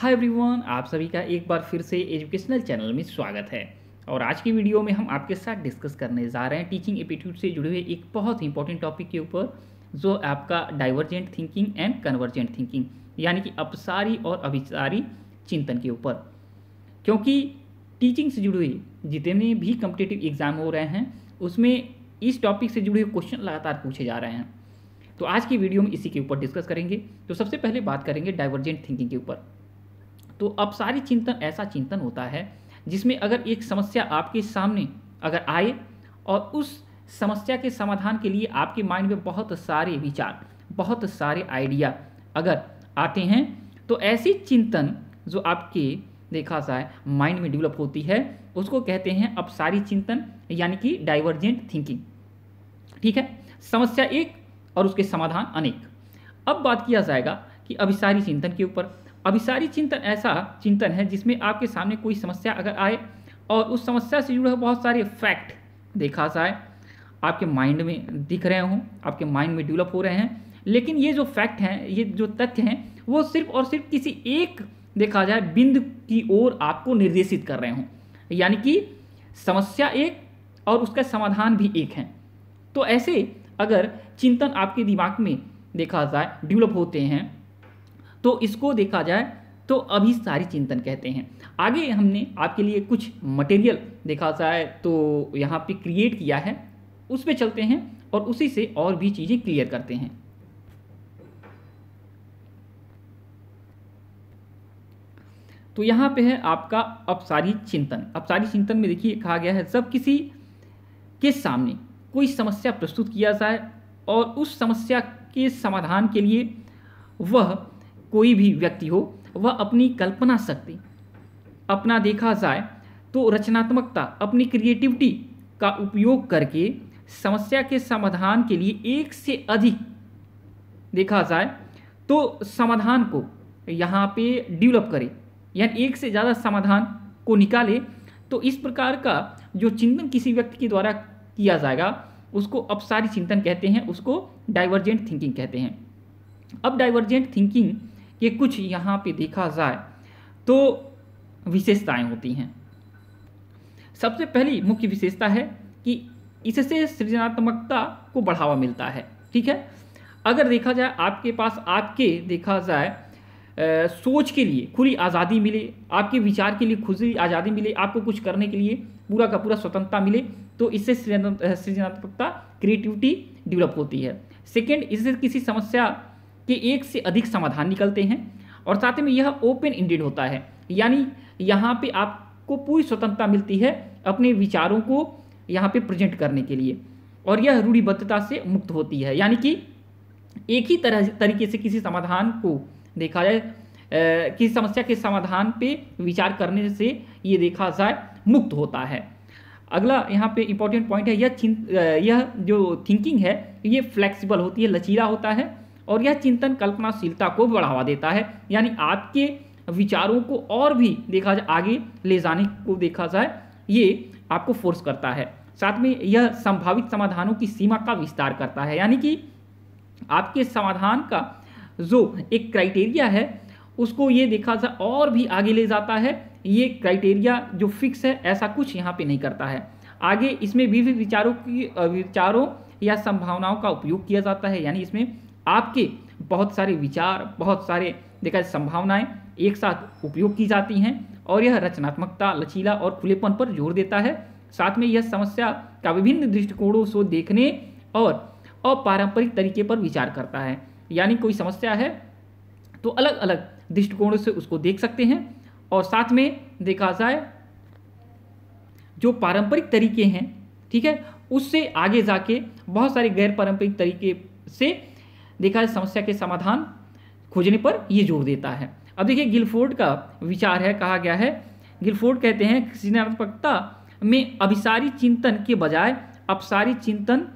hi everyone आप सभी का एक बार फिर से एजुकेशनल चैनल में स्वागत है और आज की वीडियो में हम आपके साथ डिस्कस करने जा रहे हैं टीचिंग एप्टीट्यूड से जुड़े हुए एक बहुत ही इंपॉर्टेंट टॉपिक के ऊपर जो आपका divergent thinking and convergent thinking यानी कि अपसारी और अभिसारी चिंतन के ऊपर क्योंकि टीचिंग से जुड़े हुए जितने भी कम्पिटेटिव एग्जाम हो रहे हैं उसमें इस टॉपिक से जुड़े हुए क्वेश्चन लगातार पूछे जा रहे हैं तो आज की वीडियो में इसी के ऊपर डिस्कस करेंगे तो सबसे पहले बात करेंगे डाइवर्जेंट थिंकिंग के ऊपर तो अब सारी चिंतन ऐसा चिंतन होता है जिसमें अगर एक समस्या आपके सामने अगर आए और उस समस्या के समाधान के लिए आपके माइंड में बहुत सारे विचार बहुत सारे आइडिया अगर आते हैं तो ऐसी चिंतन जो आपके देखा सा है माइंड में डेवलप होती है उसको कहते हैं सारी चिंतन यानी कि डाइवर्जेंट थिंकिंग ठीक है समस्या एक और उसके समाधान अनेक अब बात किया जाएगा कि अभिसारी चिंतन के ऊपर अभिसारी चिंतन ऐसा चिंतन है जिसमें आपके सामने कोई समस्या अगर आए और उस समस्या से जुड़े बहुत सारे फैक्ट देखा जाए आपके माइंड में दिख रहे हों आपके माइंड में डेवलप हो रहे हैं लेकिन ये जो फैक्ट हैं ये जो तथ्य हैं वो सिर्फ और सिर्फ किसी एक देखा जाए बिंद की ओर आपको निर्देशित कर रहे हों यानी कि समस्या एक और उसका समाधान भी एक है तो ऐसे अगर चिंतन आपके दिमाग में देखा जाए डेवलप होते हैं तो इसको देखा जाए तो अभी सारी चिंतन कहते हैं आगे हमने आपके लिए कुछ मटेरियल देखा जाए तो यहाँ पे क्रिएट किया है उस पर चलते हैं और उसी से और भी चीज़ें क्लियर करते हैं तो यहाँ पे है आपका अपसारी चिंतन अपसारी चिंतन में देखिए कहा गया है सब किसी के सामने कोई समस्या प्रस्तुत किया जाए और उस समस्या के समाधान के लिए वह कोई भी व्यक्ति हो वह अपनी कल्पना शक्ति अपना देखा जाए तो रचनात्मकता अपनी क्रिएटिविटी का उपयोग करके समस्या के समाधान के लिए एक से अधिक देखा जाए तो समाधान को यहाँ पे डेवलप करे यानी एक से ज़्यादा समाधान को निकाले तो इस प्रकार का जो चिंतन किसी व्यक्ति के द्वारा किया जाएगा उसको अपसारी चिंतन कहते हैं उसको डाइवर्जेंट थिंकिंग कहते हैं अब डाइवर्जेंट थिंकिंग ये कुछ यहाँ पे देखा जाए तो विशेषताएं होती हैं सबसे पहली मुख्य विशेषता है कि इससे सृजनात्मकता को बढ़ावा मिलता है ठीक है अगर देखा जाए आपके पास आपके देखा जाए सोच के लिए खुली आज़ादी मिले आपके विचार के लिए खुली आज़ादी मिले आपको कुछ करने के लिए पूरा का पूरा स्वतंत्रता मिले तो इससे सृजनात्मकता क्रिएटिविटी डेवलप होती है सेकेंड इससे किसी समस्या कि एक से अधिक समाधान निकलते हैं और साथ में यह ओपन इंडेड होता है यानी यहाँ पे आपको पूरी स्वतंत्रता मिलती है अपने विचारों को यहाँ पे प्रेजेंट करने के लिए और यह रूढ़िबद्धता से मुक्त होती है यानी कि एक ही तरह तरीके से किसी समाधान को देखा जाए किसी समस्या के समाधान पे विचार करने से ये देखा जाए मुक्त होता है अगला यहाँ पे इंपॉर्टेंट पॉइंट है यह यह जो थिंकिंग है ये फ्लेक्सिबल होती है लचीला होता है और यह चिंतन कल्पनाशीलता को बढ़ावा देता है यानी आपके विचारों को और भी देखा जाए आगे ले जाने को देखा जाए ये आपको फोर्स करता है साथ में यह संभावित समाधानों की सीमा का विस्तार करता है यानी कि आपके समाधान का जो एक क्राइटेरिया है उसको ये देखा जाए और भी आगे ले जाता है ये क्राइटेरिया जो फिक्स है ऐसा कुछ यहाँ पे नहीं करता है आगे इसमें विभिन्न विचारों की विचारों या संभावनाओं का उपयोग किया जाता है यानी इसमें आपके बहुत सारे विचार बहुत सारे देखा संभावनाएं एक साथ उपयोग की जाती हैं और यह रचनात्मकता लचीला और खुलेपन पर जोर देता है साथ में यह समस्या का विभिन्न दृष्टिकोणों से देखने और अपारंपरिक तरीके पर विचार करता है यानी कोई समस्या है तो अलग अलग दृष्टिकोणों से उसको देख सकते हैं और साथ में देखा जाए जो पारंपरिक तरीके हैं ठीक है उससे आगे जाके बहुत सारे गैर पारंपरिक तरीके से देखा है समस्या के समाधान खोजने पर ये जोर देता है अब देखिए गिलफोर्ड का विचार है कहा गया है गिलफोर्ड कहते हैं सृजनात्मकता में अभिसारी चिंतन के बजाय अपसारी चिंतन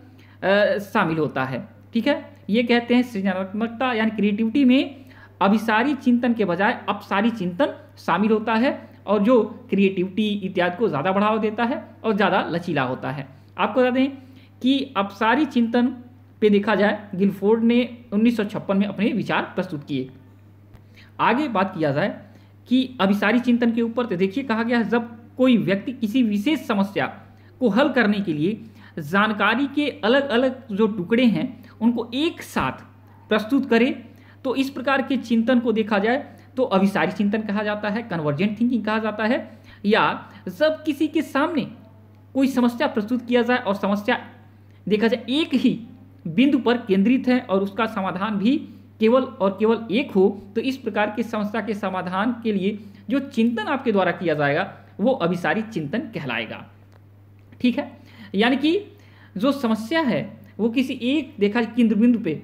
शामिल होता है ठीक है ये कहते हैं सृजनात्मकता यानी क्रिएटिविटी में अभिसारी चिंतन के बजाय अपसारी चिंतन शामिल होता है और जो क्रिएटिविटी इत्यादि को ज़्यादा बढ़ावा देता है और ज़्यादा लचीला होता है आपको बता दें कि अपसारी चिंतन पे देखा जाए गिलफोर्ड ने 1956 में अपने विचार प्रस्तुत किए आगे बात किया जाए कि अभिसारी चिंतन के ऊपर तो देखिए कहा गया है जब कोई व्यक्ति किसी विशेष समस्या को हल करने के लिए जानकारी के अलग अलग जो टुकड़े हैं उनको एक साथ प्रस्तुत करे तो इस प्रकार के चिंतन को देखा जाए तो अभिसारी चिंतन कहा जाता है कन्वर्जेंट थिंकिंग कहा जाता है या जब किसी के सामने कोई समस्या प्रस्तुत किया जाए और समस्या देखा जाए एक ही बिंदु पर केंद्रित है और उसका समाधान भी केवल और केवल एक हो तो इस प्रकार की समस्या के समाधान के लिए जो चिंतन आपके द्वारा किया जाएगा वो अभिसारी चिंतन कहलाएगा ठीक है यानी कि जो समस्या है वो किसी एक देखा केंद्र बिंदु पे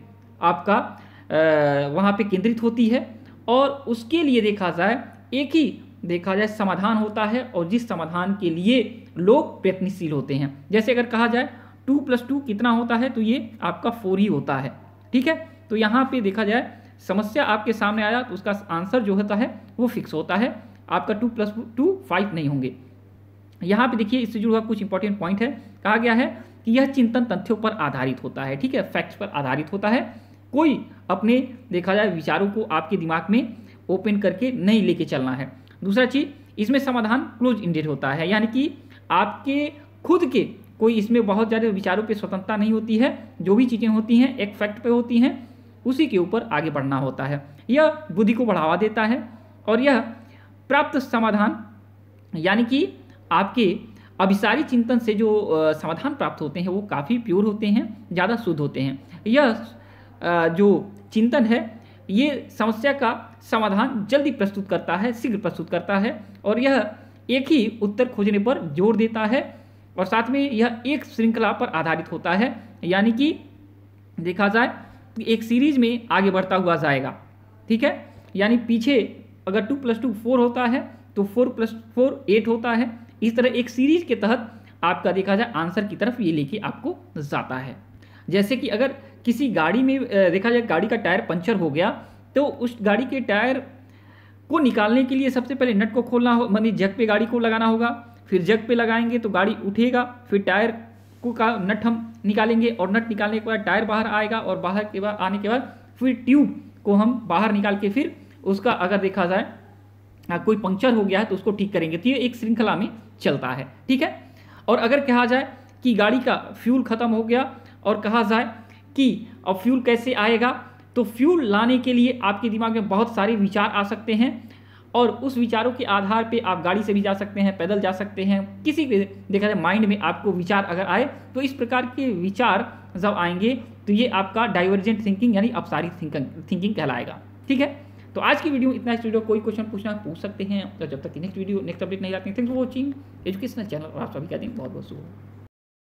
आपका आ, वहाँ पे केंद्रित होती है और उसके लिए देखा जाए एक ही देखा जाए समाधान होता है और जिस समाधान के लिए लोग प्रयत्नशील होते हैं जैसे अगर कहा जाए टू प्लस टू कितना होता है तो ये आपका फोर ही होता है ठीक है तो यहाँ पे देखा जाए समस्या आपके सामने आया तो उसका आंसर जो होता है वो फिक्स होता है आपका टू प्लस टू फाइव नहीं होंगे यहाँ पे देखिए इससे जुड़ा कुछ इंपॉर्टेंट पॉइंट है कहा गया है कि यह चिंतन तथ्यों पर आधारित होता है ठीक है फैक्ट्स पर आधारित होता है कोई अपने देखा जाए विचारों को आपके दिमाग में ओपन करके नहीं लेके चलना है दूसरा चीज़ इसमें समाधान क्लोज इंडेड होता है यानी कि आपके खुद के कोई इसमें बहुत ज़्यादा विचारों पर स्वतंत्रता नहीं होती है जो भी चीज़ें होती हैं एक फैक्ट पर होती हैं उसी के ऊपर आगे बढ़ना होता है यह बुद्धि को बढ़ावा देता है और यह प्राप्त समाधान यानी कि आपके अभिसारी चिंतन से जो समाधान प्राप्त होते हैं वो काफ़ी प्योर होते हैं ज़्यादा शुद्ध होते हैं यह जो चिंतन है ये समस्या का समाधान जल्दी प्रस्तुत करता है शीघ्र प्रस्तुत करता है और यह एक ही उत्तर खोजने पर जोर देता है और साथ में यह एक श्रृंखला पर आधारित होता है यानी कि देखा जाए तो एक सीरीज में आगे बढ़ता हुआ जाएगा ठीक है यानी पीछे अगर टू प्लस टू फोर होता है तो फोर प्लस फोर एट होता है इस तरह एक सीरीज के तहत आपका देखा जाए आंसर की तरफ ये लेके आपको जाता है जैसे कि अगर किसी गाड़ी में देखा जाए गाड़ी का टायर पंचर हो गया तो उस गाड़ी के टायर को निकालने के लिए सबसे पहले नट को खोलना हो मानी मतलब जग पे गाड़ी को लगाना होगा फिर जग पे लगाएंगे तो गाड़ी उठेगा फिर टायर को का नट हम निकालेंगे और नट निकालने के बाद टायर बाहर आएगा और बाहर के बाद आने के बाद फिर ट्यूब को हम बाहर निकाल के फिर उसका अगर देखा जाए कोई पंक्चर हो गया है तो उसको ठीक करेंगे तो ये एक श्रृंखला में चलता है ठीक है और अगर कहा जाए कि गाड़ी का फ्यूल ख़त्म हो गया और कहा जाए कि अब फ्यूल कैसे आएगा तो फ्यूल लाने के लिए आपके दिमाग में बहुत सारे विचार आ सकते हैं और उस विचारों के आधार पे आप गाड़ी से भी जा सकते हैं पैदल जा सकते हैं किसी भी देखा जाए माइंड में आपको विचार अगर आए तो इस प्रकार के विचार जब आएंगे तो ये आपका डाइवर्जेंट थिंकिंग यानी अपसारी थिंकिंग थिंकिंग कहलाएगा ठीक है तो आज की वीडियो इतना स्टूडियो कोई क्वेश्चन पूछना पूछ सकते हैं और तो जब तक नेक्स्ट वीडियो नेक्स्ट अपडेट नहीं आती thank for watching educational channel और आप सभी का दिन बहुत बहुत शुभ